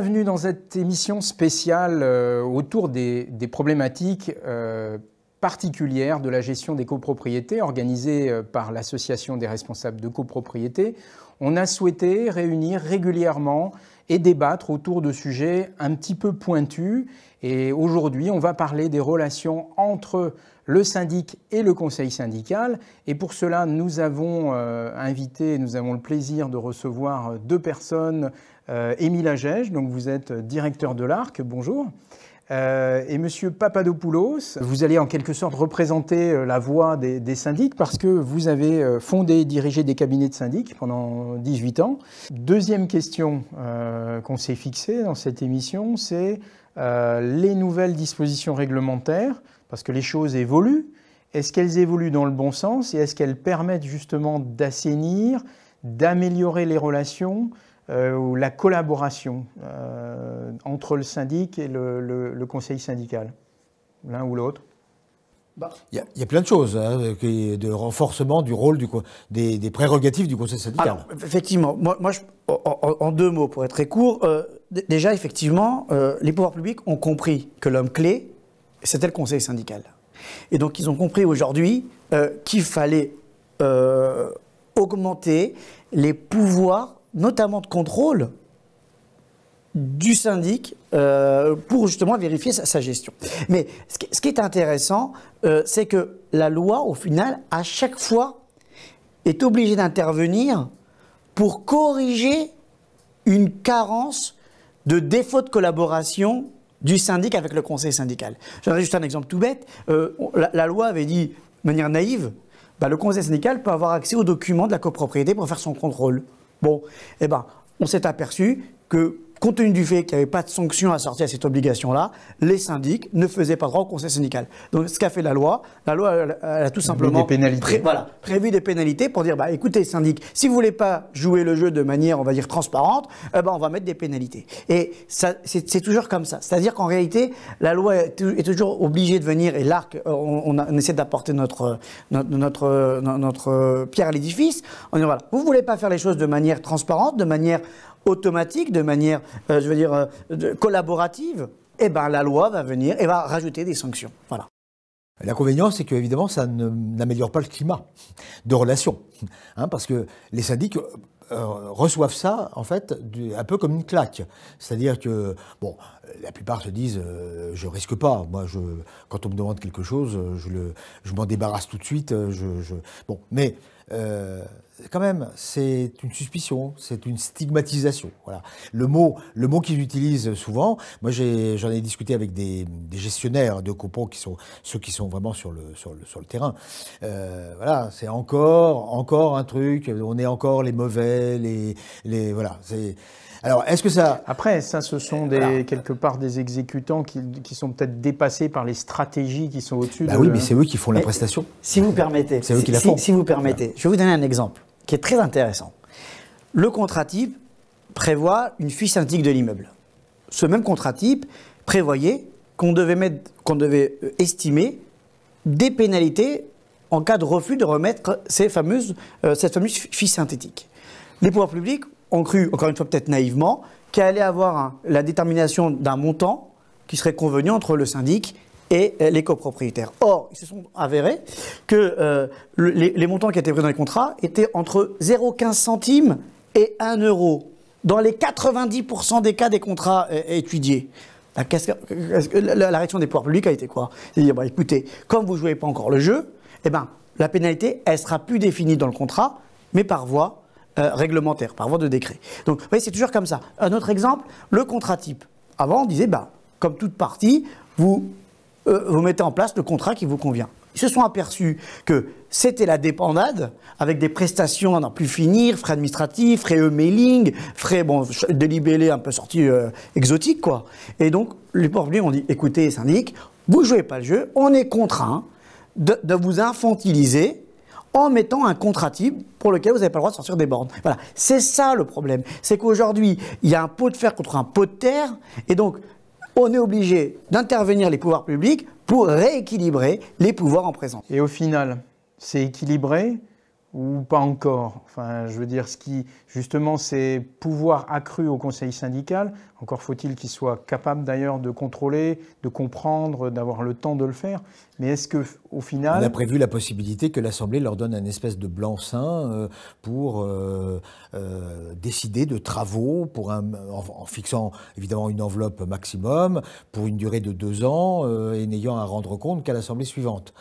bienvenue dans cette émission spéciale euh, autour des, problématiques euh, particulières de la gestion des copropriétés organisée euh, par l'Association des responsables de copropriété. On a souhaité réunir régulièrement et débattre autour de sujets un petit peu pointus. Et aujourd'hui, on va parler des relations entre le syndic et le conseil syndical. Et pour cela, nous avons euh, invité, nous avons le plaisir de recevoir euh, deux personnes. Euh, Émile Agege, donc vous êtes directeur de l'ARC, bonjour. et Monsieur Papadopoulos, vous allez en quelque sorte représenter la voix des, syndics parce que vous avez fondé et dirigé des cabinets de syndics pendant 18 ans. Deuxième question qu'on s'est fixée dans cette émission, c'est euh, les nouvelles dispositions réglementaires, parce que les choses évoluent, est-ce qu'elles évoluent dans le bon sens et est-ce qu'elles permettent justement d'assainir, d'améliorer les relations euh, ou la collaboration euh, entre le syndic et le, conseil syndical, l'un ou l'autre bah. il y, a plein de choses, hein, de renforcement du rôle des, prérogatives du Conseil syndical. effectivement, moi, en, deux mots, pour être très court, déjà, effectivement, euh, les pouvoirs publics ont compris que l'homme clé, c'était le conseil syndical. Et donc, ils ont compris aujourd'hui euh, qu'il fallait euh, augmenter les pouvoirs, notamment de contrôle, du syndic pour justement vérifier sa, gestion. Mais ce qui, est intéressant, c'est que la loi, au final, à chaque fois, est obligée d'intervenir pour corriger une carence de défaut de collaboration du syndic avec le conseil syndical. J'en ai juste un exemple tout bête. Euh, la, loi avait dit, de manière naïve, bah, le conseil syndical peut avoir accès aux documents de la copropriété pour faire son contrôle. Bon, eh ben, on s'est aperçu que compte tenu du fait qu'il n'y avait pas de sanction assorties à cette obligation-là, les syndics ne faisaient pas droit au conseil syndical. Donc, ce qu'a fait la loi, la loi a tout simplement voilà, prévu des pénalités pour dire bah, écoutez, syndic, si vous ne voulez pas jouer le jeu de manière, on va dire, transparente, eh ben, on va mettre des pénalités. Et c'est toujours comme ça. C'est-à-dire qu'en réalité, la loi est, toujours obligée de venir et l'arc, euh, on, essaie d'apporter notre, notre, notre, pierre à l'édifice en disant voilà, vous ne voulez pas faire les choses de manière transparente, de manière automatique, de manière, euh, je veux dire, euh, collaborative, eh ben, la loi va venir et va rajouter des sanctions. Voilà. L'inconvénient, c'est que ça n'améliore pas le climat de relation, hein, parce que les syndics euh, reçoivent ça, en fait, un peu comme une claque. C'est-à-dire que, bon, la plupart se disent, je je risque pas. Moi, je, quand on me demande quelque chose, je, le, je m'en débarrasse tout de suite. je, bon, mais euh, quand même, c'est une suspicion, c'est une stigmatisation. Voilà. Le mot, le mot qu'ils utilisent souvent, moi j'en ai, discuté avec des, des, gestionnaires de coupons qui sont ceux qui sont vraiment sur le, sur le, sur le terrain. Euh, voilà, c'est encore, encore un truc, on est encore les mauvais, les, les voilà. C'est, alors, est-ce que ça. Après, ça, ce sont des, quelque part des exécutants qui, sont peut-être dépassés par les stratégies qui sont au-dessus bah Oui, mais c'est eux qui font la prestation. Si vous permettez. C'est eux Si, vous permettez, je vais vous donner un exemple qui est très intéressant. Le contrat type prévoit une fiche synthétique de l'immeuble. Ce même contrat type prévoyait qu'on devait, mettre, devait euh, estimer des pénalités en cas de refus de remettre ces fameuses, euh, cette fameuse fiche synthétique. Les pouvoirs publics ont cru, encore une fois peut-être naïvement, qu'il allait avoir la détermination d'un montant qui serait convenu entre le syndic et euh, les copropriétaires. Or, ils se sont avérés que euh, les, montants qui étaient pris dans les contrats étaient entre 0,15 centimes et 1 euro dans les 90% des cas des contrats euh, étudiés. La, réaction des pouvoirs publics a été quoi Il bah, écoutez, comme vous ne jouez pas encore le jeu, eh ben, la pénalité, elle sera plus définie dans le contrat, mais par voie euh, réglementaire, par voie de décret. Donc, voyez, c'est toujours comme ça. Un autre exemple, le contrat type. Avant, on disait, bah, comme toute partie, vous, euh, vous mettez en place le contrat qui vous convient. Ils se sont aperçus que c'était la dépendade, avec des prestations à n'en plus finir, frais administratifs, frais e-mailing, frais bon, délibellés un peu sortis exotique, exotiques, quoi. Et donc, les problèmes ont dit, écoutez, syndic, vous jouez pas le jeu, on est contraint de vous infantiliser en mettant un contrat type pour lequel vous n'avez pas le droit de sortir des bornes. Voilà, c'est ça le problème. C'est qu'aujourd'hui, il y a un pot de fer contre un pot de terre, et donc on est obligé d'intervenir les pouvoirs publics pour rééquilibrer les pouvoirs en présence. Et au final, c'est équilibré ou pas encore. Enfin, je veux dire, ce qui, justement, c'est pouvoir accru au conseil syndical, encore faut-il qu'il soit capable d'ailleurs de contrôler, de comprendre, d'avoir le temps de le faire. Mais est-ce que, au final. On a prévu la possibilité que l'Assemblée leur donne un espèce de blanc-seing euh, pour euh, euh, décider de travaux, pour en, fixant évidemment une enveloppe maximum, pour une durée de deux ans et n'ayant à rendre compte qu'à l'Assemblée suivante.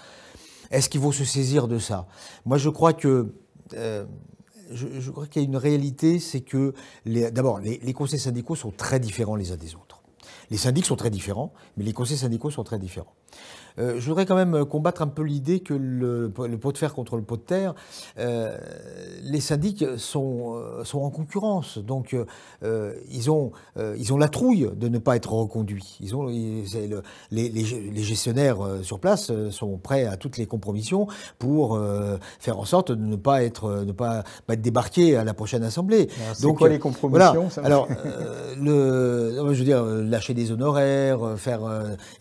Est-ce qu'il vont se saisir de ça Moi, je crois que. Euh, je, crois qu'il y a une réalité, c'est que d'abord, les conseils syndicaux sont très différents les uns des autres. Les syndics sont très différents, mais les conseils syndicaux sont très différents. Euh, je voudrais quand même euh, combattre un peu l'idée que le, pot de fer contre le pot de terre, euh, les syndics sont, sont en concurrence. Donc, ils, ont, ils ont la trouille de ne pas être reconduits. Ils ont, les, gestionnaires sur place sont prêts à toutes les compromissions pour faire en sorte de ne pas être, ne pas, être débarqués à la prochaine assemblée. Ah, c'est donc, quoi les compromissions Alors, le, je veux dire, lâcher des honoraires, faire,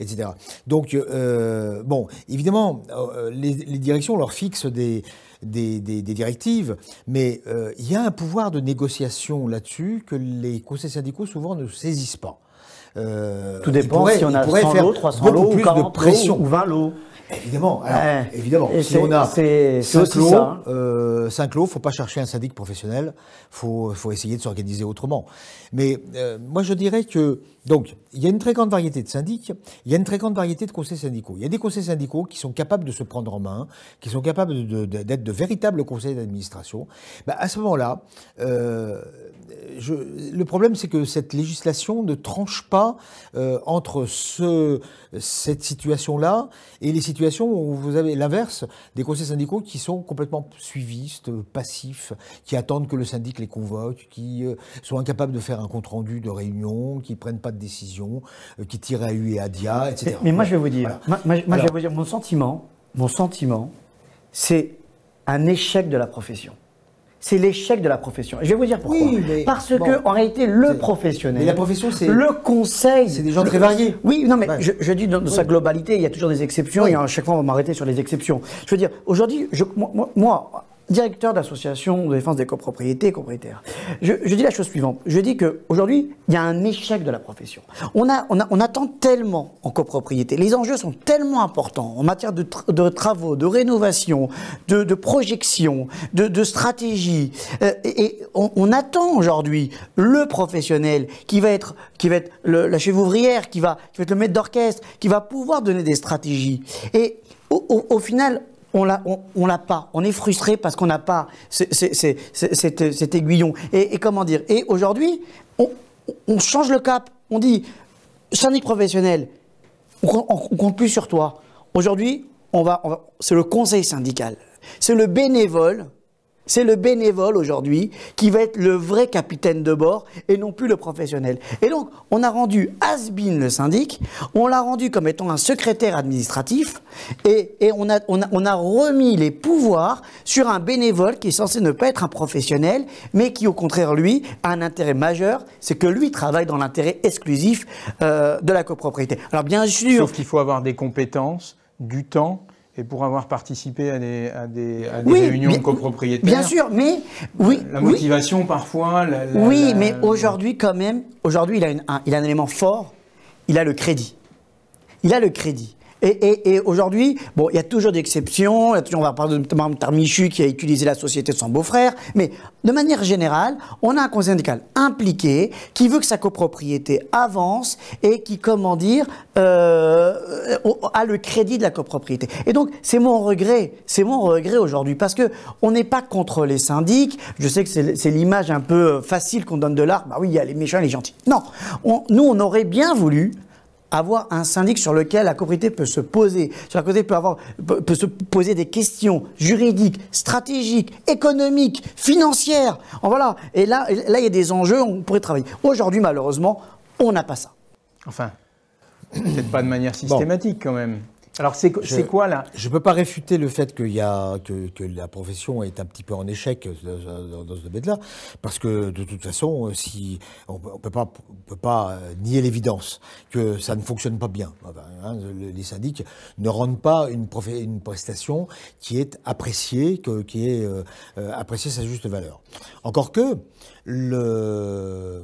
etc. Donc, euh, bon, évidemment, euh, les, directions leur fixent des directives, mais euh, il y a un pouvoir de négociation là-dessus que les conseils syndicaux souvent ne saisissent pas. Euh, Tout dépend si on a 100 lots, 300 lots, plus de pression. Lots, ou 20 lots. Évidemment, évidemment. si on a 5 lots, il euh, faut pas chercher un syndic professionnel, faut, faut essayer de s'organiser autrement. Mais euh, moi je dirais que, donc, il y a une très grande variété de syndics, il y a une très grande variété de conseils syndicaux. Il y a des conseils syndicaux qui sont capables de se prendre en main, qui sont capables d'être de, véritables conseils d'administration. Bah, à ce moment-là, euh, le problème, c'est que cette législation ne tranche pas euh, entre cette situation-là et les situations où vous avez l'inverse, des conseils syndicaux qui sont complètement suivistes, passifs, qui attendent que le syndic les convoque, qui euh, sont incapables de faire un compte-rendu de réunion, qui ne prennent pas de décision, euh, qui tirent à U et à DIA, etc. Mais moi, je vais vous dire, je vais vous dire mon sentiment, mon sentiment, c'est un échec de la profession c'est l'échec de la profession. je vais vous dire pourquoi. Parce que en réalité, le professionnel, la profession, c'est le conseil, c'est des gens très variés. Oui, non, mais je, dis dans, sa globalité, il y a toujours des exceptions et à chaque fois on va m'arrêter sur les exceptions. Je veux dire, aujourd'hui, moi directeur d'association de défense des copropriétés, copropriétaires, je, dis la chose suivante. Je dis qu'aujourd'hui, il y a un échec de la profession. On, a, on, on, attend tellement en copropriété. Les enjeux sont tellement importants en matière de, travaux, de rénovation, de, projection, de, stratégie. Euh, et, on, attend aujourd'hui le professionnel qui va être, qui va être la chef ouvrière, qui va, qui va être le maître d'orchestre, qui va pouvoir donner des stratégies. Et au final, on l'a, pas. On est frustré parce qu'on n'a pas cet, aiguillon. Et, comment dire Et aujourd'hui, on, on, change le cap. On dit syndic professionnel, on, on compte plus sur toi. Aujourd'hui, on c'est le conseil syndical, c'est le bénévole c'est le bénévole aujourd'hui qui va être le vrai capitaine de bord et non plus le professionnel. Et donc, on a rendu Asbin le syndic, on l'a rendu comme étant un secrétaire administratif et, on, a, remis les pouvoirs sur un bénévole qui est censé ne pas être un professionnel, mais qui au contraire, lui, a un intérêt majeur, c'est que lui travaille dans l'intérêt exclusif euh, de la copropriété. Alors bien sûr... Sauf qu'il faut avoir des compétences, du temps et pour avoir participé à des, à des, réunions de copropriétaires. Bien sûr, mais euh, La motivation parfois. La, oui, mais aujourd'hui quand même, aujourd'hui il il a un élément fort. Il a le crédit. Il a le crédit. Et, aujourd'hui, bon, il y a toujours des exceptions. on va parler de de Tarmichu qui a utilisé la société de son beau-frère. Mais de manière générale, on a un conseil syndical impliqué qui veut que sa copropriété avance et qui, comment dire, euh, a le crédit de la copropriété. Et donc, c'est mon regret. C'est mon regret aujourd'hui parce que on n'est pas contre les syndics. Je sais que c'est l'image un peu facile qu'on donne de l'art. Bah oui, il y a les méchants et les gentils. Non. nous, on aurait bien voulu avoir un syndic sur lequel la copropriété peut se poser, sur la peut, avoir, peut, se poser des questions juridiques, stratégiques, économiques, financières. voilà. Et là, là, il y a des enjeux, on pourrait travailler. Aujourd'hui, malheureusement, on n'a pas ça. Enfin, peut-être pas de manière systématique quand même. Alors c'est quoi là Je ne peux pas réfuter le fait qu'il y a, que, que, la profession est un petit peu en échec euh, dans, ce domaine-là, parce que de toute façon, euh, si on ne peut pas, peut pas euh, nier l'évidence que ça ne fonctionne pas bien. Hein, les syndics ne rendent pas une, une prestation qui est appréciée, que, qui est euh, appréciée sa juste valeur. Encore que le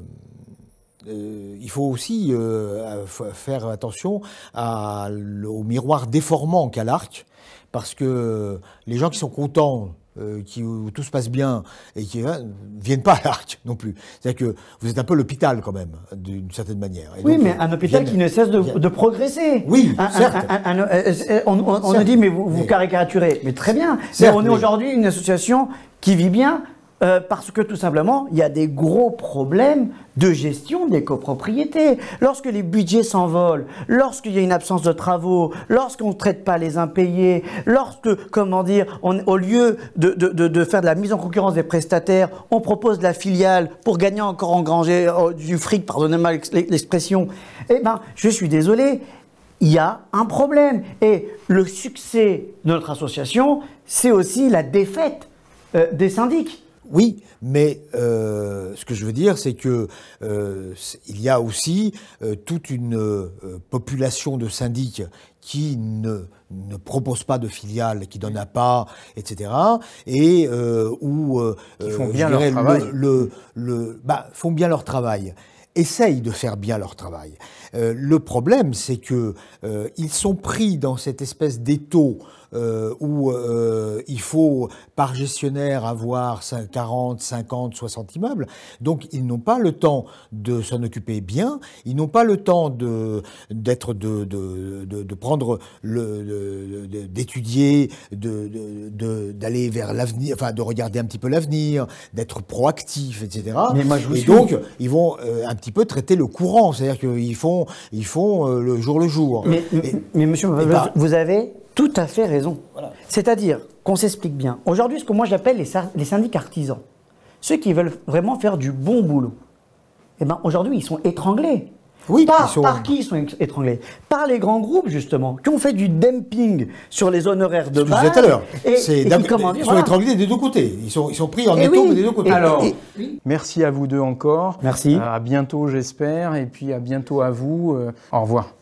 euh, il faut aussi euh, faire attention au miroir déformant qu'a l'arc, parce que les gens qui sont contents euh, qui, tout se passe bien et qui ne hein, viennent pas à l'arc non plus. C'est-à-dire que vous êtes un peu l'hôpital quand même, d'une certaine manière. oui, mais un hôpital qui ne cesse de, progresser. Oui, certes. on, nous dit, mais vous, caricaturez. Mais très bien. on est aujourd'hui une association qui vit bien, euh, parce que tout simplement, il y a des gros problèmes de gestion des copropriétés. Lorsque les budgets s'envolent, lorsqu'il y a une absence de travaux, lorsqu'on ne traite pas les impayés, lorsque, comment dire, au lieu de, de, de, faire de la mise en concurrence des prestataires, on propose de la filiale pour gagner encore en oh, du fric, pardonnez-moi l'expression, eh ben, je suis désolé, il y a un problème. Et le succès de notre association, c'est aussi la défaite euh, des syndics oui, mais euh, ce que je veux dire, c'est que euh, il y a aussi euh, toute une population de syndics qui ne, propose pas de filiale, qui n'en a pas, etc. Et où qui font bien leur travail. Bah, font bien leur travail essayent de faire bien leur travail. le problème, c'est que ils sont pris dans cette espèce d'étau euh, où euh, il faut par gestionnaire avoir 40, 50, 60 immeubles. Donc ils n'ont pas le temps de s'en occuper bien, ils n'ont pas le temps de, d'être, de, prendre, le, d'étudier, de, d'aller vers l'avenir, enfin de regarder un petit peu l'avenir, d'être proactif, etc. Mais Et donc ils vont euh, un petit peu traiter le courant, c'est-à-dire qu'ils font, ils font le jour le jour. Mais, monsieur, vous avez tout à fait raison. C'est-à-dire qu'on s'explique bien. Aujourd'hui, ce que moi j'appelle les, les syndics artisans, ceux qui veulent vraiment faire du bon boulot, eh ben, aujourd'hui, ils sont étranglés. Oui, par, qui ils sont étranglés Par les grands groupes, justement, qui ont fait du dumping sur les honoraires de base. tout à l'heure. Ils sont étranglés des deux côtés. Ils sont, ils sont pris en eh étau des deux côtés. merci à vous deux encore. Merci. Euh, à bientôt, j'espère. Et puis à bientôt à vous. Euh, au revoir.